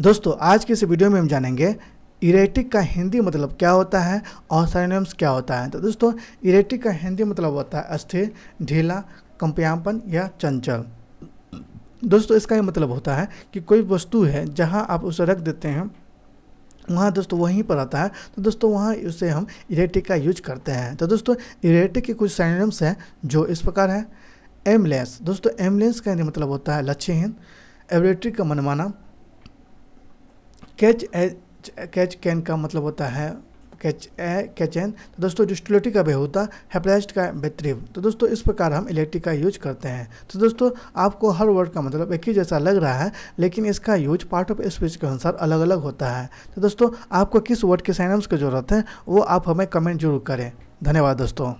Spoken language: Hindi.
दोस्तों आज के इस वीडियो में हम जानेंगे इरेटिक का हिंदी मतलब क्या होता है और सैनोनिम्स क्या होता है तो दोस्तों इरेटिक का हिंदी मतलब होता है अस्थिर ढीला कंपयापन या चंचल दोस्तों इसका ये मतलब होता है कि कोई वस्तु है जहाँ आप उसे रख देते हैं वहाँ दोस्तों वहीं पर आता है तो दोस्तों वहाँ उसे हम इरेटिक का यूज करते हैं तो दोस्तों इरेटिक के कुछ सैनोनिम्स हैं जो इस प्रकार है एमलेंस दोस्तों एमलेंस का मतलब होता है लक्ष्यहीन एवरेटिक का मनमाना कैच कैच कैन का मतलब होता है कैच ए कैच एन तो दोस्तों डिस्टिलेटी का भी होता हैप्लाइस्ट का बेतरीब तो दोस्तों इस प्रकार हम इलेक्ट्रिक का यूज करते हैं तो दोस्तों आपको हर वर्ड का मतलब एक ही जैसा लग रहा है लेकिन इसका यूज पार्ट ऑफ स्पीच के अनुसार अलग अलग होता है तो दोस्तों आपको किस वर्ड के साइनम्स की जरूरत है वो आप हमें कमेंट जरूर करें धन्यवाद दोस्तों